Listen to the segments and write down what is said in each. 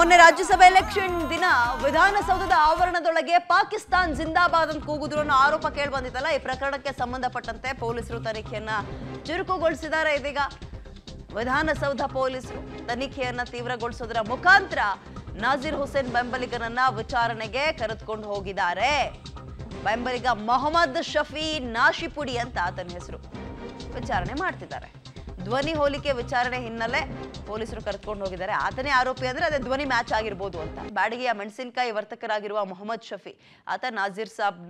ಮೊನ್ನೆ ರಾಜ್ಯಸಭೆ ಎಲೆಕ್ಷನ್ ದಿನ ವಿಧಾನಸೌಧದ ಆವರಣದೊಳಗೆ ಪಾಕಿಸ್ತಾನ್ ಜಿಂದಾಬಾದ್ ಅಂತ ಕೂಗಿದ್ರು ಅನ್ನೋ ಆರೋಪ ಕೇಳಿ ಬಂದಿತ್ತಲ್ಲ ಈ ಪ್ರಕರಣಕ್ಕೆ ಸಂಬಂಧಪಟ್ಟಂತೆ ಪೊಲೀಸರು ತನಿಖೆಯನ್ನ ಚುರುಕುಗೊಳಿಸಿದ್ದಾರೆ ಇದೀಗ ವಿಧಾನಸೌಧ ಪೊಲೀಸರು ತನಿಖೆಯನ್ನ ತೀವ್ರಗೊಳಿಸೋದರ ಮುಖಾಂತರ ನಾಜೀರ್ ಹುಸೇನ್ ಬೆಂಬಲಿಗನನ್ನ ವಿಚಾರಣೆಗೆ ಕರೆದುಕೊಂಡು ಹೋಗಿದ್ದಾರೆ ಬೆಂಬಲಿಗ ಮೊಹಮ್ಮದ್ ಶಫಿ ನಾಶಿಪುಡಿ ಅಂತ ಆತನ ಹೆಸರು ವಿಚಾರಣೆ ಮಾಡ್ತಿದ್ದಾರೆ ಧ್ವನಿ ಹೋಲಿಕೆ ವಿಚಾರಣೆ ಹಿನ್ನೆಲೆ ಪೊಲೀಸರು ಕರೆದುಕೊಂಡು ಹೋಗಿದ್ದಾರೆ ಆತನೇ ಆರೋಪಿ ಅಂದ್ರೆ ಅದೇ ಧ್ವನಿ ಮ್ಯಾಚ್ ಆಗಿರ್ಬೋದು ಅಂತ ಬ್ಯಾಡಗಿಯ ಮೆಣಸಿನಕಾಯಿ ವರ್ತಕರಾಗಿರುವ ಮೊಹಮ್ಮದ್ ಶಫಿ ಆತ ನಾಜೀರ್ ಸಾಬ್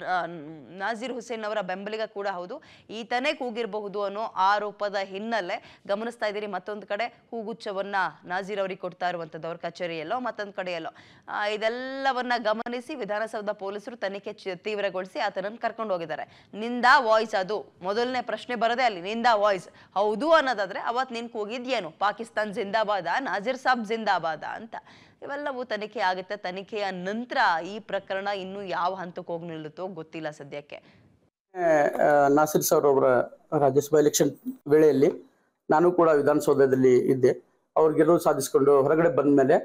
ನಾಜೀರ್ ಹುಸೇನ್ ಅವರ ಬೆಂಬಲಿಗ ಕೂಡ ಹೌದು ಈತನೇ ಕೂಗಿರಬಹುದು ಅನ್ನೋ ಆರೋಪದ ಹಿನ್ನೆಲೆ ಗಮನಿಸ್ತಾ ಇದ್ದೀರಿ ಮತ್ತೊಂದು ಕಡೆ ಹೂಗುಚ್ಛವನ್ನ ನಾಜೀರ್ ಅವರಿಗೆ ಕೊಡ್ತಾ ಇರುವಂತದ್ದು ಅವ್ರ ಕಚೇರಿಯಲ್ಲೋ ಮತ್ತೊಂದು ಕಡೆಯಲ್ಲೋ ಇದೆಲ್ಲವನ್ನ ಗಮನಿಸಿ ವಿಧಾನಸೌಧ ಪೊಲೀಸರು ತನಿಖೆ ತೀವ್ರಗೊಳಿಸಿ ಆತನನ್ನು ಕರ್ಕೊಂಡು ಹೋಗಿದ್ದಾರೆ ನಿಂದ ವಾಯ್ಸ್ ಅದು ಮೊದಲನೇ ಪ್ರಶ್ನೆ ಬರದೆ ಅಲ್ಲಿ ನಿಂದ ವಾಯ್ಸ್ ಹೌದು ಅನ್ನೋದು ಅನ್ನೋದಾದ್ರೆ ಅವತ್ತು ನಿನ್ ಕೂಗಿದ್ಯೇನು ಪಾಕಿಸ್ತಾನ್ ಜಿಂದಾಬಾದ ನಾಜಿರ್ ಸಾಬ್ ಜಿಂದಾಬಾದ ಅಂತ ಇವೆಲ್ಲವೂ ತನಿಖೆ ಆಗುತ್ತೆ ತನಿಖೆಯ ನಂತರ ಈ ಪ್ರಕರಣ ಇನ್ನು ಯಾವ ಹಂತಕ್ಕೆ ಹೋಗಿ ನಿಲ್ಲುತ್ತೋ ಗೊತ್ತಿಲ್ಲ ಸದ್ಯಕ್ಕೆ ನಾಸಿರ್ ಸರ್ ಅವರ ರಾಜ್ಯಸಭಾ ಎಲೆಕ್ಷನ್ ವೇಳೆಯಲ್ಲಿ ನಾನು ಕೂಡ ವಿಧಾನಸೌಧದಲ್ಲಿ ಇದ್ದೆ ಅವ್ರ ಗೆಲುವು ಸಾಧಿಸಿಕೊಂಡು ಹೊರಗಡೆ ಬಂದ ಮೇಲೆ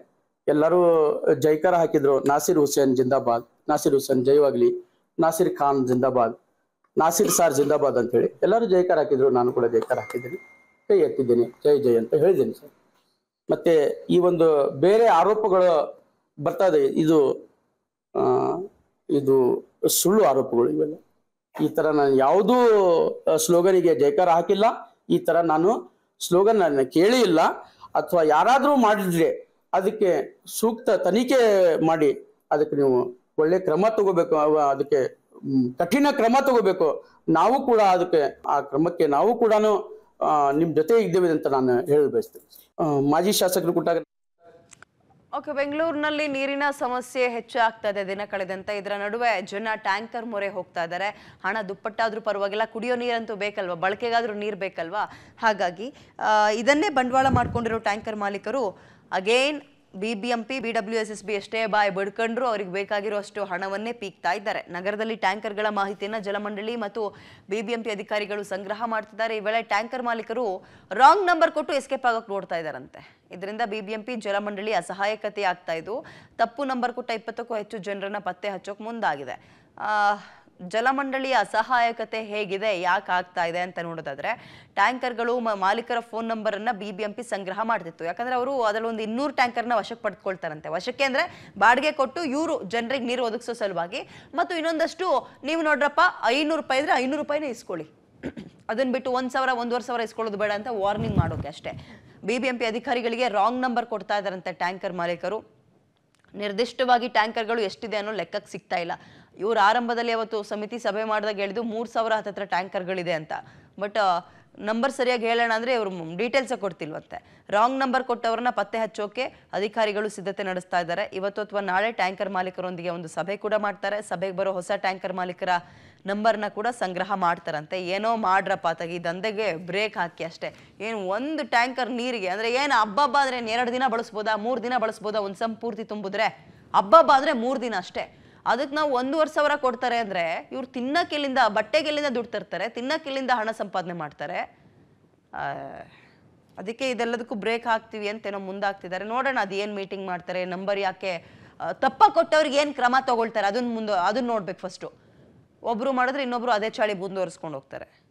ಎಲ್ಲರೂ ಜೈಕಾರ ಹಾಕಿದ್ರು ನಾಸಿರ್ ಹುಸೇನ್ ಜಿಂದಾಬಾದ್ ನಾಸಿರ್ ಹುಸೇನ್ ಜೈವಾಗ್ಲಿ ನಾಸಿರ್ ಖಾನ್ ಜಿಂದಾಬಾದ್ ನಾಸಿರ್ ಸಾರ್ ಜಿಂದಾಬಾದ್ ಅಂತ ಹೇಳಿ ಎಲ್ಲರೂ ಜೈಕಾರ ಹಾಕಿದ್ರು ನಾನು ಕೂಡ ಜೈಕಾರ ಹಾಕಿದ್ದೀನಿ ಕೈ ಎತ್ತಿದ್ದೇನೆ ಜೈ ಜೈ ಅಂತ ಹೇಳಿದ್ದೇನೆ ಸರ್ ಮತ್ತೆ ಈ ಒಂದು ಬೇರೆ ಆರೋಪಗಳು ಬರ್ತಾ ಇದೆ ಇದು ಇದು ಸುಳ್ಳು ಆರೋಪಗಳು ಇವೆಲ್ಲ ಈ ತರ ನಾನು ಯಾವುದೂ ಸ್ಲೋಗನಿಗೆ ಜೈಕಾರ ಹಾಕಿಲ್ಲ ಈ ತರ ನಾನು ಸ್ಲೋಗನ್ ನನ್ನ ಕೇಳಿ ಇಲ್ಲ ಅಥವಾ ಯಾರಾದರೂ ಮಾಡಿದ್ರೆ ಅದಕ್ಕೆ ಸೂಕ್ತ ತನಿಖೆ ಮಾಡಿ ಅದಕ್ಕೆ ನೀವು ಒಳ್ಳೆ ಕ್ರಮ ತಗೋಬೇಕು ಅದಕ್ಕೆ ಕಠಿಣ ಕ್ರಮ ತಗೋಬೇಕು ನಾವು ಕೂಡ ಅದಕ್ಕೆ ಆ ಕ್ರಮಕ್ಕೆ ನಾವು ಕೂಡ ನಿಮ್ಮ ಜೊತೆ ಇದ್ದೇವೆ ಅಂತ ನಾನು ಹೇಳಿ ಬಯಸ್ತೇನೆ ಮಾಜಿ ಶಾಸಕರು ಕೊಟ್ಟಾಗ ಓಕೆ ಬೆಂಗಳೂರಿನಲ್ಲಿ ನೀರಿನ ಸಮಸ್ಯೆ ಹೆಚ್ಚಾಗ್ತಾ ಇದೆ ದಿನ ಕಳೆದಂತೆ ಇದರ ನಡುವೆ ಜನ ಟ್ಯಾಂಕರ್ ಮೊರೆ ಹೋಗ್ತಾ ಇದ್ದಾರೆ ಹಣ ದುಪ್ಪಟ್ಟಾದ್ರೂ ಪರವಾಗಿಲ್ಲ ಕುಡಿಯೋ ನೀರಂತೂ ಬೇಕಲ್ವಾ ಬಳಕೆಗಾದ್ರೂ ನೀರು ಬೇಕಲ್ವಾ ಹಾಗಾಗಿ ಇದನ್ನೇ ಬಂಡವಾಳ ಮಾಡಿಕೊಂಡಿರೋ ಟ್ಯಾಂಕರ್ ಮಾಲೀಕರು again B B M P B W S S B ಎಷ್ಟೇ ಬಾಯ್ ಬಡ್ಕೊಂಡ್ರು ಅವ್ರಿಗೆ ಬೇಕಾಗಿರೋ ಅಷ್ಟು ಹಣವನ್ನೇ ಪೀಕ್ತಾ ಇದ್ದಾರೆ ನಗರದಲ್ಲಿ ಟ್ಯಾಂಕರ್ಗಳ ಮಾಹಿತಿಯನ್ನು ಜಲಮಂಡಳಿ ಮತ್ತು ಬಿಬಿಎಂಪಿ ಅಧಿಕಾರಿಗಳು ಸಂಗ್ರಹ ಮಾಡ್ತಿದ್ದಾರೆ ಈ ವೇಳೆ ಟ್ಯಾಂಕರ್ ಮಾಲೀಕರು ರಾಂಗ್ ನಂಬರ್ ಕೊಟ್ಟು ಎಸ್ಕೇಪ್ ಆಗೋಕೆ ನೋಡ್ತಾ ಇದ್ದಾರಂತೆ ಇದರಿಂದ ಪಿ ಜಲಮಂಡಳಿ ಅಸಹಾಯಕತೆ ಆಗ್ತಾ ಇದ್ದು ತಪ್ಪು ನಂಬರ್ ಕೊಟ್ಟ ಇಪ್ಪತ್ತಕ್ಕೂ ಹೆಚ್ಚು ಜನರನ್ನು ಪತ್ತೆ ಹಚ್ಚೋಕೆ ಮುಂದಾಗಿದೆ ಜಲಮಂಡಳಿಯ ಅಸಹಾಯಕತೆ ಹೇಗಿದೆ ಯಾಕೆ ಆಗ್ತಾ ಇದೆ ಅಂತ ನೋಡೋದಾದ್ರೆ ಟ್ಯಾಂಕರ್ಗಳು ಮಾಲೀಕರ ಫೋನ್ ನಂಬರ್ ಅನ್ನ ಬಿಬಿಎಂಪಿ ಸಂಗ್ರಹ ಮಾಡ್ತಿತ್ತು ಯಾಕಂದ್ರೆ ಅವರು ಒಂದು ಇನ್ನೂರು ಟ್ಯಾಂಕರ್ನ ವಶಕ್ಕೆ ಪಡ್ಕೊಳ್ತಾರಂತೆ ವಶಕ್ಕೆ ಅಂದ್ರೆ ಬಾಡಿಗೆ ಕೊಟ್ಟು ಇವರು ಜನರಿಗೆ ನೀರು ಒದಗಿಸೋ ಸಲುವಾಗಿ ಮತ್ತು ಇನ್ನೊಂದಷ್ಟು ನೀವು ನೋಡ್ರಪ್ಪ ಐನೂರು ರೂಪಾಯಿ ಇದ್ರೆ ಐನೂರು ರೂಪಾಯಿನೇ ಇಸ್ಕೊಳ್ಳಿ ಅದನ್ನ ಬಿಟ್ಟು ಒಂದ್ ಸಾವಿರ ಒಂದೂವರೆ ಸಾವಿರ ಇಸ್ಕೊಳ್ಳೋದು ಬೇಡ ಅಂತ ವಾರ್ನಿಂಗ್ ಮಾಡೋಕೆ ಅಷ್ಟೇ ಬಿಬಿಎಂಪಿ ಅಧಿಕಾರಿಗಳಿಗೆ ರಾಂಗ್ ನಂಬರ್ ಕೊಡ್ತಾ ಇದಾರಂತೆ ಟ್ಯಾಂಕರ್ ಮಾಲೀಕರು ನಿರ್ದಿಷ್ಟವಾಗಿ ಟ್ಯಾಂಕರ್ಗಳು ಎಷ್ಟಿದೆ ಅನ್ನೋ ಲೆಕ್ಕಕ್ಕೆ ಸಿಗ್ತಾ ಇಲ್ಲ ಇವರು ಆರಂಭದಲ್ಲಿ ಅವತ್ತು ಸಮಿತಿ ಸಭೆ ಮಾಡಿದಾಗ ಹೇಳಿದ್ದು ಮೂರು ಸಾವಿರ ಹತ್ತತ್ರ ಟ್ಯಾಂಕರ್ಗಳಿದೆ ಅಂತ ಬಟ್ ನಂಬರ್ ಸರಿಯಾಗಿ ಹೇಳೋಣ ಅಂದರೆ ಇವರು ಡೀಟೇಲ್ಸ್ ಕೊಡ್ತಿಲ್ವಂತೆ ರಾಂಗ್ ನಂಬರ್ ಕೊಟ್ಟವ್ರನ್ನ ಪತ್ತೆ ಹಚ್ಚೋಕೆ ಅಧಿಕಾರಿಗಳು ಸಿದ್ಧತೆ ನಡೆಸ್ತಾ ಇದ್ದಾರೆ ಇವತ್ತು ಅಥವಾ ನಾಳೆ ಟ್ಯಾಂಕರ್ ಮಾಲೀಕರೊಂದಿಗೆ ಒಂದು ಸಭೆ ಕೂಡ ಮಾಡ್ತಾರೆ ಸಭೆಗೆ ಬರೋ ಹೊಸ ಟ್ಯಾಂಕರ್ ಮಾಲೀಕರ ನಂಬರ್ನ ಕೂಡ ಸಂಗ್ರಹ ಮಾಡ್ತಾರಂತೆ ಏನೋ ಮಾಡ್ರಪ್ಪ ಈ ದಂಧೆಗೆ ಬ್ರೇಕ್ ಹಾಕಿ ಅಷ್ಟೇ ಏನು ಒಂದು ಟ್ಯಾಂಕರ್ ನೀರಿಗೆ ಅಂದರೆ ಏನು ಹಬ್ಬಬ್ಬ ಅಂದರೆ ಎರಡು ದಿನ ಬಳಸ್ಬೋದಾ ಮೂರು ದಿನ ಬಳಸ್ಬೋದಾ ಒಂದು ಸಂಪೂರ್ತಿ ತುಂಬಿದ್ರೆ ಹಬ್ಬ ಅಂದರೆ ಮೂರು ದಿನ ಅಷ್ಟೇ ಅದಕ್ಕೆ ನಾವು ಒಂದೂವರೆ ಸಾವಿರ ಕೊಡ್ತಾರೆ ಅಂದರೆ ಇವ್ರು ತಿನ್ನೋಕೆಲ್ಲಿಂದ ಬಟ್ಟೆಗೆಲ್ಲಿಂದ ದುಡ್ಡು ತರ್ತಾರೆ ಇಲ್ಲಿಂದ ಹಣ ಸಂಪಾದನೆ ಮಾಡ್ತಾರೆ ಅದಕ್ಕೆ ಇದೆಲ್ಲದಕ್ಕೂ ಬ್ರೇಕ್ ಹಾಕ್ತೀವಿ ಅಂತೇನೋ ಮುಂದಾಗ್ತಿದ್ದಾರೆ ನೋಡೋಣ ಅದು ಏನು ಮೀಟಿಂಗ್ ಮಾಡ್ತಾರೆ ನಂಬರ್ ಯಾಕೆ ತಪ್ಪ ಕೊಟ್ಟವ್ರಿಗೆ ಏನು ಕ್ರಮ ತೊಗೊಳ್ತಾರೆ ಅದನ್ನ ಮುಂದೆ ಅದನ್ನ ನೋಡ್ಬೇಕು ಫಸ್ಟು ಒಬ್ಬರು ಮಾಡಿದ್ರೆ ಇನ್ನೊಬ್ರು ಅದೇ ಚಾಳಿ ಮುಂದುವರಿಸ್ಕೊಂಡು ಹೋಗ್ತಾರೆ